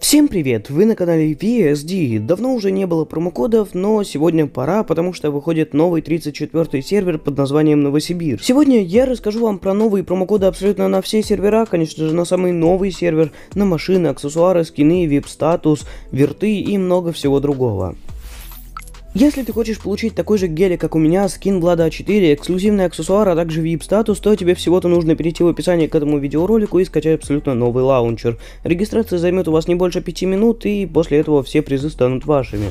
Всем привет, вы на канале VSD. Давно уже не было промокодов, но сегодня пора, потому что выходит новый 34 сервер под названием Новосибир. Сегодня я расскажу вам про новые промокоды абсолютно на все сервера, конечно же на самый новый сервер, на машины, аксессуары, скины, вип-статус, верты и много всего другого. Если ты хочешь получить такой же гелик, как у меня, скин Влада А4, эксклюзивный аксессуар, а также VIP-статус, то тебе всего-то нужно перейти в описание к этому видеоролику и скачать абсолютно новый лаунчер. Регистрация займет у вас не больше 5 минут, и после этого все призы станут вашими.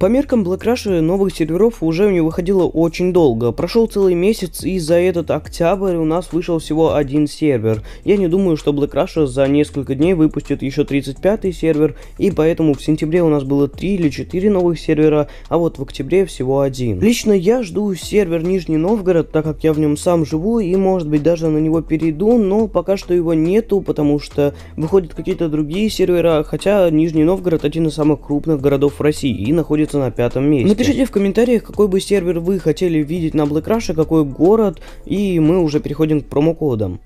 По меркам Black Rush новых серверов уже у него выходило очень долго. Прошел целый месяц, и за этот октябрь у нас вышел всего один сервер. Я не думаю, что Black Rush за несколько дней выпустит еще 35-й сервер, и поэтому в сентябре у нас было 3 или 4 новых сервера, а вот в октябре всего один. Лично я жду сервер Нижний Новгород, так как я в нем сам живу, и может быть даже на него перейду, но пока что его нету, потому что выходят какие-то другие сервера, хотя Нижний Новгород один из самых крупных городов России и находится находится на пятом месте. Напишите в комментариях, какой бы сервер вы хотели видеть на Black Rush, какой город, и мы уже переходим к промокодам.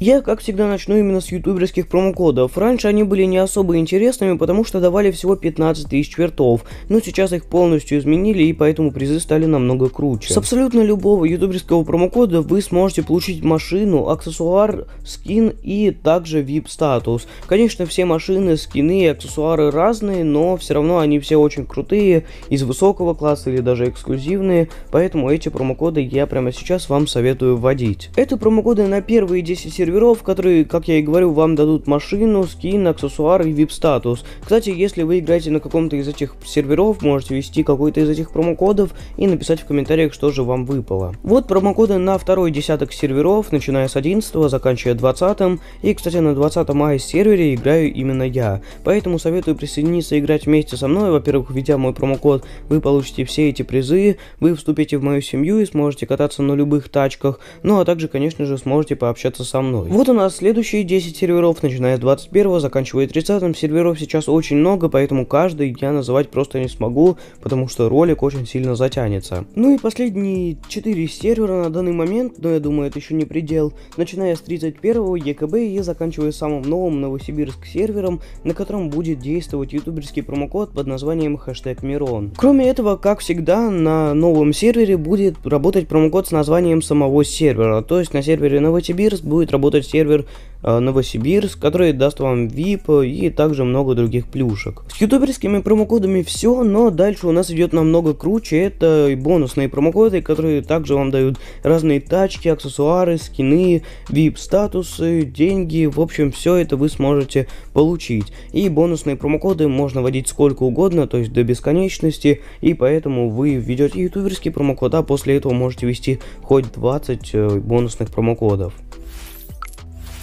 Я, как всегда, начну именно с ютуберских промокодов. Раньше они были не особо интересными, потому что давали всего 15 тысяч вертов, но сейчас их полностью изменили и поэтому призы стали намного круче. С абсолютно любого ютуберского промокода вы сможете получить машину, аксессуар, скин и также VIP статус. Конечно, все машины, скины и аксессуары разные, но все равно они все очень крутые, из высокого класса или даже эксклюзивные, поэтому эти промокоды я прямо сейчас вам советую вводить. Это промокоды на первые 10 сервисов серверов, которые, как я и говорю, вам дадут машину, скин, аксессуары и VIP-статус. Кстати, если вы играете на каком-то из этих серверов, можете ввести какой-то из этих промокодов и написать в комментариях, что же вам выпало. Вот промокоды на второй десяток серверов, начиная с 11 заканчивая 20 и, кстати, на 20 мая сервере играю именно я. Поэтому советую присоединиться и играть вместе со мной. Во-первых, введя мой промокод, вы получите все эти призы, вы вступите в мою семью и сможете кататься на любых тачках, ну а также, конечно же, сможете пообщаться со мной новый. Вот у нас следующие 10 серверов, начиная с 21 заканчивая 30 серверов сейчас очень много, поэтому каждый я называть просто не смогу, потому что ролик очень сильно затянется. Ну и последние 4 сервера на данный момент, но я думаю это еще не предел, начиная с 31 ЕКБ и заканчивая самым новым Новосибирск сервером, на котором будет действовать ютуберский промокод под названием хэштег Мирон. Кроме этого, как всегда, на новом сервере будет работать промокод с названием самого сервера, то есть на сервере Новосибирск будет работать работать сервер э, Новосибирск, который даст вам VIP и также много других плюшек. С ютуберскими промокодами все, но дальше у нас идет намного круче. Это и бонусные промокоды, которые также вам дают разные тачки, аксессуары, скины, VIP статусы, деньги. В общем, все это вы сможете получить. И бонусные промокоды можно вводить сколько угодно, то есть до бесконечности. И поэтому вы введете ютуберский промокод, а после этого можете ввести хоть 20 э, бонусных промокодов.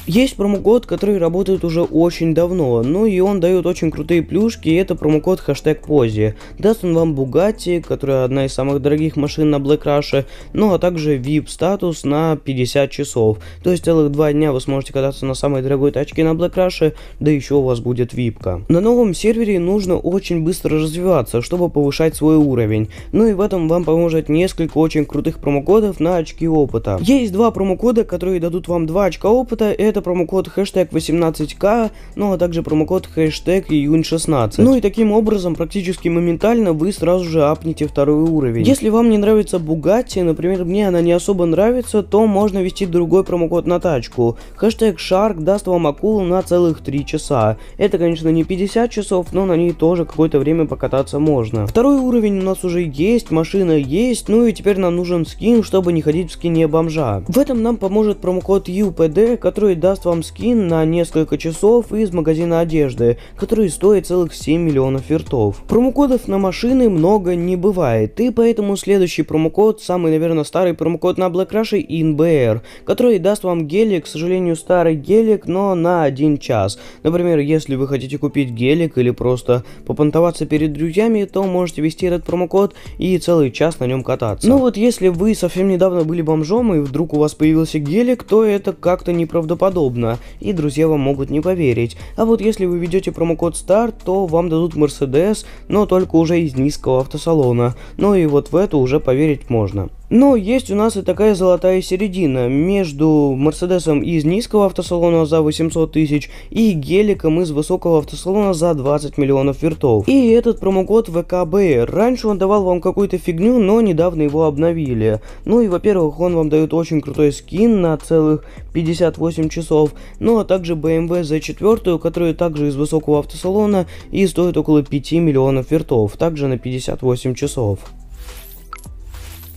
Есть промокод, который работает уже очень давно, ну и он дает очень крутые плюшки, и это промокод хэштег пози. Даст он вам Bugatti, которая одна из самых дорогих машин на Black Rush, ну а также VIP статус на 50 часов. То есть целых два дня вы сможете кататься на самой дорогой тачке на Black Rush, да еще у вас будет випка. На новом сервере нужно очень быстро развиваться, чтобы повышать свой уровень. Ну и в этом вам поможет несколько очень крутых промокодов на очки опыта. Есть два промокода, которые дадут вам 2 очка опыта, это это промокод хэштег 18к, ну а также промокод хэштег июнь 16. Ну и таким образом практически моментально вы сразу же апните второй уровень. Если вам не нравится Бугатти например, мне она не особо нравится, то можно ввести другой промокод на тачку. Хэштег Shark даст вам акулу на целых 3 часа. Это, конечно, не 50 часов, но на ней тоже какое-то время покататься можно. Второй уровень у нас уже есть, машина есть, ну и теперь нам нужен скин, чтобы не ходить в скине бомжа. В этом нам поможет промокод UPD, который даст даст вам скин на несколько часов из магазина одежды, который стоит целых 7 миллионов вертов. Промокодов на машины много не бывает, и поэтому следующий промокод, самый, наверное, старый промокод на Black Rush inbr, который даст вам гелик, к сожалению, старый гелик, но на один час. Например, если вы хотите купить гелик или просто попонтоваться перед друзьями, то можете ввести этот промокод и целый час на нем кататься. Ну вот если вы совсем недавно были бомжом и вдруг у вас появился гелик, то это как-то неправдоподобно подобно, и друзья вам могут не поверить. А вот если вы ведете промокод START, то вам дадут Mercedes, но только уже из низкого автосалона. Ну и вот в это уже поверить можно. Но есть у нас и такая золотая середина между Мерседесом из низкого автосалона за 800 тысяч и Геликом из высокого автосалона за 20 миллионов вертов. И этот промокод ВКБ. Раньше он давал вам какую-то фигню, но недавно его обновили. Ну и во-первых, он вам дает очень крутой скин на целых 58 часов, ну а также BMW за 4 который также из высокого автосалона и стоит около 5 миллионов вертов, также на 58 часов.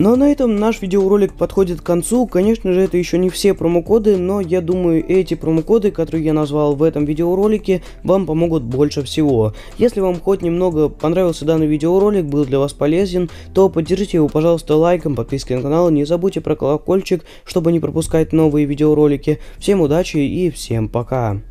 Ну а на этом наш видеоролик подходит к концу. Конечно же, это еще не все промокоды, но я думаю, эти промокоды, которые я назвал в этом видеоролике, вам помогут больше всего. Если вам хоть немного понравился данный видеоролик, был для вас полезен, то поддержите его, пожалуйста, лайком, подпиской на канал, не забудьте про колокольчик, чтобы не пропускать новые видеоролики. Всем удачи и всем пока!